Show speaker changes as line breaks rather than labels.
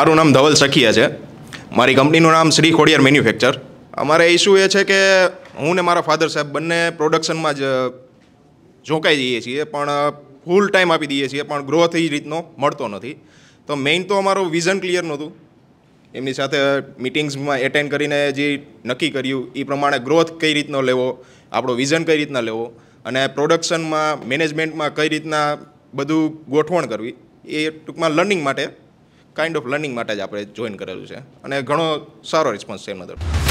મારું નામ ધવલ સખિયા છે મારી કંપનીનું નામ શ્રી ખોડિયાર મેન્યુફેક્ચર અમારે ઇસ્યુ એ છે કે હું ને મારા ફાધર સાહેબ બંને પ્રોડક્શનમાં જ ઝોંકાઈ દઈએ છીએ પણ ફૂલ ટાઈમ આપી દઈએ છીએ પણ ગ્રોથ એ રીતનો મળતો નથી તો મેઇન તો અમારું વિઝન ક્લિયર નહોતું એમની સાથે મિટિંગ્સમાં એટેન્ડ કરીને જે નક્કી કર્યું એ પ્રમાણે ગ્રોથ કઈ રીતનો લેવો આપણો વિઝન કઈ રીતના લેવો અને પ્રોડક્શનમાં મેનેજમેન્ટમાં કઈ રીતના બધું ગોઠવણ કરવી એ ટૂંકમાં લર્નિંગ માટે કાઇન્ડ ઓફ લર્નિંગ માટે જ આપણે જોઈન કરેલું છે અને ઘણો સારો રિસ્પોન્સ છે એમનો તરફ